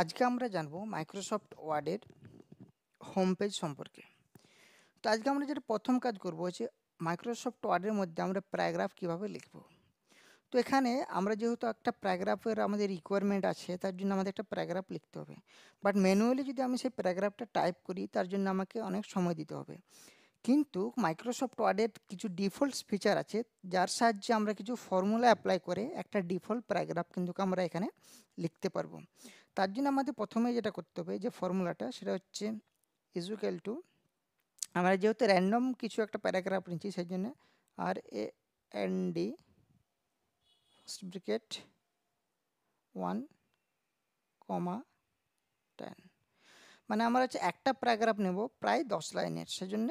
আজকে আমরা জানবো মাইক্রোসফট ওয়ার্ডের হোম পেজ সম্পর্কে তো আজকে আমরা যেটা প্রথম কাজ করবো হচ্ছে মাইক্রোসফট ওয়ার্ডের মধ্যে আমরা প্যারাগ্রাফ কিভাবে লিখব তো এখানে আমরা যেহেতু একটা প্যারাগ্রাফের আমাদের রিকোয়ারমেন্ট আছে তার জন্য আমাদের একটা প্যারাগ্রাফ লিখতে হবে বাট ম্যানুয়ালি যদি আমি সেই প্যারাগ্রাফটা টাইপ করি তার জন্য আমাকে অনেক সময় দিতে হবে কিন্তু মাইক্রোসফট ওয়ার্ডের কিছু ডিফল্ট ফিচার আছে যার সাহায্যে আমরা কিছু ফর্মুলা অ্যাপ্লাই করে একটা ডিফল্ট প্যারাগ্রাফ কিন্তু আমরা এখানে লিখতে পারবো তার জন্য আমাদের প্রথমে যেটা করতে হবে যে ফর্মুলাটা সেটা হচ্ছে ইজুক্যাল টু আমরা যেহেতু র্যান্ডম কিছু একটা প্যারাগ্রাফ নিচ্ছি সেই জন্য আর A N D first one comma ten মানে আমরা হচ্ছে একটা প্যারাগ্রাফ নেব প্রায় দশ লাইনের সেজন্য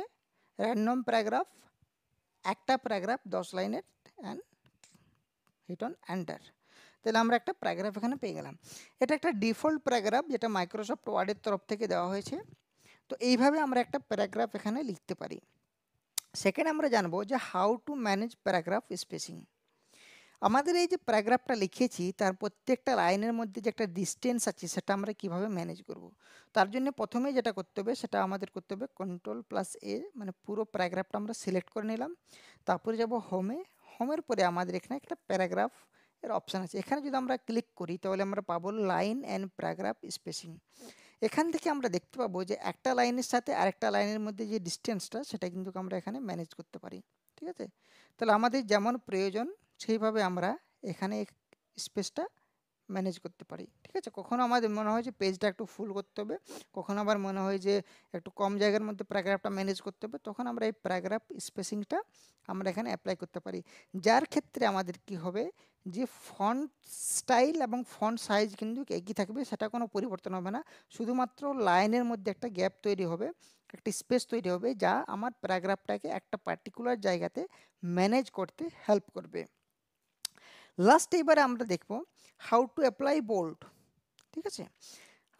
র্যান্ডম প্যারাগ্রাফ একটা প্যারাগ্রাফ দশ লাইনের অ্যান্ড হিট অন অ্যান্টার তাহলে আমরা একটা প্যারাগ্রাফ এখানে পেয়ে গেলাম এটা একটা ডিফল্ট প্যারাগ্রাফ যেটা মাইক্রোসফট ওয়ার্ডের তরফ থেকে দেওয়া হয়েছে তো এইভাবে আমরা একটা প্যারাগ্রাফ এখানে লিখতে পারি সেকেন্ড আমরা জানবো যে how to manage paragraph spacing আমাদের এই যে প্যারাগ্রাফটা লিখেছি তার প্রত্যেকটা লাইনের মধ্যে যে একটা ডিস্টেন্স আছে সেটা আমরা কিভাবে ম্যানেজ করব। তার জন্য প্রথমে যেটা করতে হবে সেটা আমাদের করতে হবে কন্ট্রোল প্লাস এ মানে পুরো প্যারাগ্রাফটা আমরা সিলেক্ট করে নিলাম তারপরে যাব হোমে হোমের পরে আমাদের এখানে একটা প্যারাগ্রাফ এর অপশান আছে এখানে যদি আমরা ক্লিক করি তাহলে আমরা পাবো লাইন অ্যান্ড প্যারাগ্রাফ স্পেসিং এখান থেকে আমরা দেখতে পাবো যে একটা লাইনের সাথে আরেকটা লাইনের মধ্যে যে ডিস্টেন্সটা সেটা কিন্তু আমরা এখানে ম্যানেজ করতে পারি ঠিক আছে তাহলে আমাদের যেমন প্রয়োজন সেইভাবে আমরা এখানে স্পেসটা ম্যানেজ করতে পারি ঠিক আছে কখনো আমাদের মনে হয় যে পেজটা একটু ফুল করতে হবে কখনো আবার মনে হয় যে একটু কম জায়গার মধ্যে প্যারাগ্রাফটা ম্যানেজ করতে হবে তখন আমরা এই প্যারাগ্রাফ স্পেসিংটা আমরা এখানে অ্যাপ্লাই করতে পারি যার ক্ষেত্রে আমাদের কি হবে যে ফন্ট স্টাইল এবং ফন্ট সাইজ কিন্তু একই থাকবে সেটা কোনো পরিবর্তন হবে না শুধুমাত্র লাইনের মধ্যে একটা গ্যাপ তৈরি হবে একটা স্পেস তৈরি হবে যা আমার প্যারাগ্রাফটাকে একটা পার্টিকুলার জায়গাতে ম্যানেজ করতে হেল্প করবে লাস্ট এবারে আমরা দেখব হাউ টু অ্যাপ্লাই বোল্ড ঠিক আছে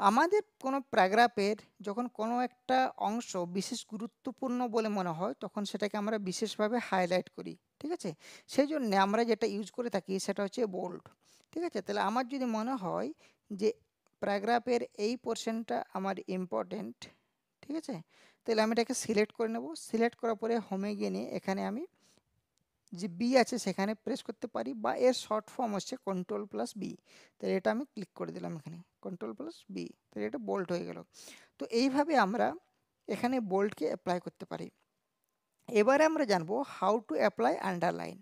আমাদের কোনো প্যারাগ্রাফের যখন কোনো একটা অংশ বিশেষ গুরুত্বপূর্ণ বলে মনে হয় তখন সেটাকে আমরা বিশেষভাবে হাইলাইট করি ঠিক আছে সেই জন্যে আমরা যেটা ইউজ করে থাকি সেটা হচ্ছে বোল্ড ঠিক আছে তাহলে আমার যদি মনে হয় যে প্যারাগ্রাফের এই পোর্শনটা আমার ইম্পর্টেন্ট ঠিক আছে তাহলে আমি এটাকে সিলেক্ট করে নেব সিলেক্ট করার পরে হোমে গিয়ে নিয়ে এখানে আমি যে বি আছে সেখানে প্রেস করতে পারি বা এর শর্ট ফর্ম হচ্ছে কন্ট্রোল প্লাস বি তাহলে এটা আমি ক্লিক করে দিলাম এখানে কন্ট্রোল প্লাস বি তাহলে এটা বোল্ট হয়ে গেল তো এইভাবে আমরা এখানে বোল্টকে অ্যাপ্লাই করতে পারি এবারে আমরা জানবো হাউ টু অ্যাপ্লাই আন্ডারলাইন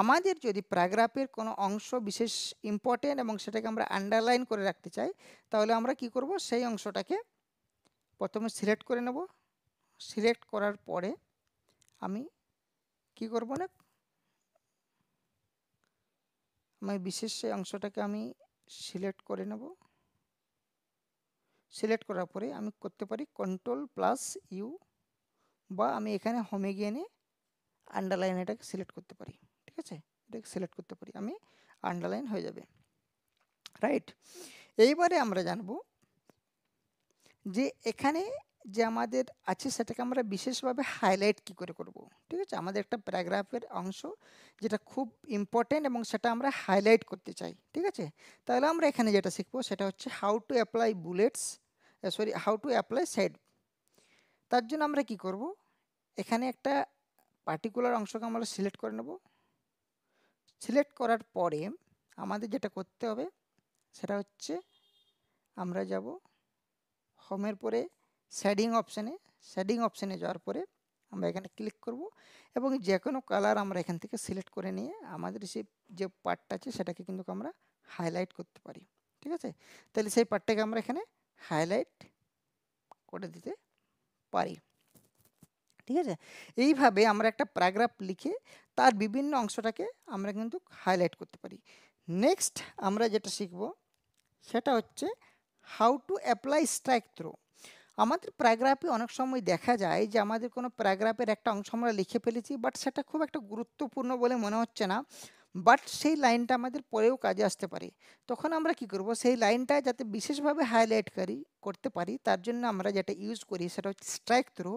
আমাদের যদি প্যারাগ্রাফের কোনো অংশ বিশেষ ইম্পর্টেন্ট এবং সেটাকে আমরা আন্ডারলাইন করে রাখতে চাই তাহলে আমরা কি করব সেই অংশটাকে প্রথমে সিলেক্ট করে নেব সিলেক্ট করার পরে আমি কি করব না আমি বিশেষ সেই অংশটাকে আমি সিলেক্ট করে নেব সিলেক্ট করার পরে আমি করতে পারি কন্ট্রোল প্লাস ইউ বা আমি এখানে হোমে গিয়ে নিয়ে আন্ডারলাইন এটাকে সিলেক্ট করতে পারি ঠিক আছে এটাকে সিলেক্ট করতে পারি আমি আন্ডারলাইন হয়ে যাবে রাইট এইবারে আমরা জানব যে এখানে যে আমাদের আছে সেটাকে আমরা বিশেষভাবে হাইলাইট কি করে করব ঠিক আছে আমাদের একটা প্যারাগ্রাফের অংশ যেটা খুব ইম্পর্টেন্ট এবং সেটা আমরা হাইলাইট করতে চাই ঠিক আছে তাহলে আমরা এখানে যেটা শিখবো সেটা হচ্ছে how to apply bullets sorry how to apply side তার জন্য আমরা কি করব এখানে একটা পার্টিকুলার অংশকে আমরা সিলেক্ট করে নেব সিলেক্ট করার পরে আমাদের যেটা করতে হবে সেটা হচ্ছে আমরা যাব হোমের পরে শেডিং অপশানে শেডিং অপশানে যাওয়ার পরে আমরা এখানে ক্লিক করব এবং যে কোনো কালার আমরা এখান থেকে সিলেক্ট করে নিয়ে আমাদের সেই যে পার্টটা আছে সেটাকে কিন্তু আমরা হাইলাইট করতে পারি ঠিক আছে তাহলে সেই পার্টটাকে আমরা এখানে হাইলাইট করে দিতে পারি ঠিক আছে এইভাবে আমরা একটা প্যারাগ্রাফ লিখে তার বিভিন্ন অংশটাকে আমরা কিন্তু হাইলাইট করতে পারি নেক্সট আমরা যেটা শিখব সেটা হচ্ছে how to apply strike through আমাদের প্যারাগ্রাফে অনেক সময় দেখা যায় যে আমাদের কোনো প্যারাগ্রাফের একটা অংশ আমরা লিখে ফেলেছি বাট সেটা খুব একটা গুরুত্বপূর্ণ বলে মনে হচ্ছে না বাট সেই লাইনটা আমাদের পরেও কাজে আসতে পারে তখন আমরা কি করব সেই লাইনটা যাতে বিশেষভাবে হাইলাইট করি করতে পারি তার জন্য আমরা যেটা ইউজ করি সেটা হচ্ছে স্ট্রাইক থ্রো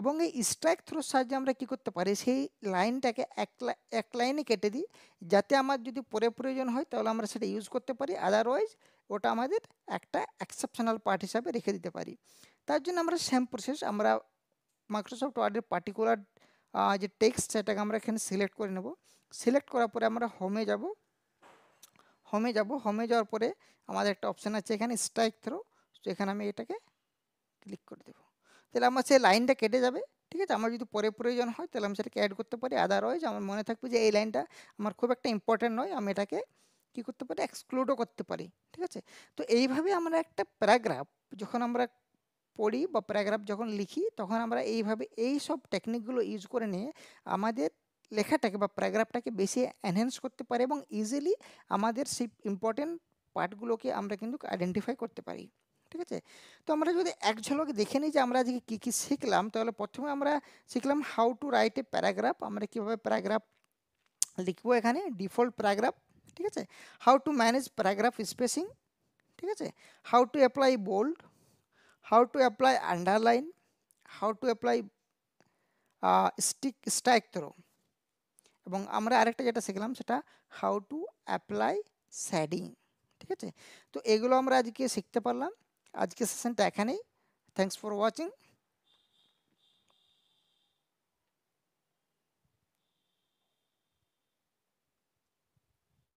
এবং এই স্ট্রাইক থ্রোর সাহায্যে আমরা কি করতে পারি সেই লাইনটাকে এক এক লাইনে কেটে দিই যাতে আমার যদি পরে প্রয়োজন হয় তাহলে আমরা সেটা ইউজ করতে পারি আদারওয়াইজ ওটা আমাদের একটা এক্সেপশনাল পার্ট হিসাবে রেখে দিতে পারি তার জন্য আমরা সেম প্রসেস আমরা মাইক্রোসফট ওয়ার্ডের পার্টিকুলার যে টেক্সট সেটাকে আমরা এখানে সিলেক্ট করে নেব সিলেক্ট করার পরে আমরা হোমে যাব হোমে যাব হোমে যাওয়ার পরে আমাদের একটা অপশান আছে এখানে স্ট্রাইক থ্রো তো এখানে আমি এটাকে ক্লিক করে দেবো তাহলে আমার সেই লাইনটা কেটে যাবে ঠিক আছে আমার যদি পরে প্রয়োজন হয় তাহলে আমি সেটাকে অ্যাড করতে পারি আদারওয়াইজ আমার মনে থাকবে যে এই লাইনটা আমার খুব একটা ইম্পর্ট্যান্ট নয় আমি এটাকে কি করতে পারে এক্সক্লুডও করতে পারি ঠিক আছে তো এইভাবে আমরা একটা প্যারাগ্রাফ যখন আমরা পড়ি বা প্যারাগ্রাফ যখন লিখি তখন আমরা এইভাবে এই সব টেকনিকগুলো ইউজ করে নিয়ে আমাদের লেখাটাকে বা প্যারাগ্রাফটাকে বেশি এনহ্যান্স করতে পারে এবং ইজিলি আমাদের সেই ইম্পর্টেন্ট পার্টগুলোকে আমরা কিন্তু আইডেন্টিফাই করতে পারি ঠিক আছে তো আমরা যদি এক ঝলকে দেখে নিই যে আমরা আজকে কী কী শিখলাম তাহলে প্রথমে আমরা শিখলাম how to write a paragraph আমরা কীভাবে প্যারাগ্রাফ লিখবো এখানে ডিফল্ট প্যারাগ্রাফ ঠিক আছে how to manage paragraph spacing ঠিক আছে how to apply bold how to apply underline how to apply stick strike through এবং আমরা আরেকটা যেটা শিখলাম সেটা হাউ টু অ্যাপ্লাই স্যাডিং ঠিক আছে তো এগুলো আমরা আজকে শিখতে পারলাম আজকে সেশনটা এখানেই থ্যাংকস ফর ওয়াচিং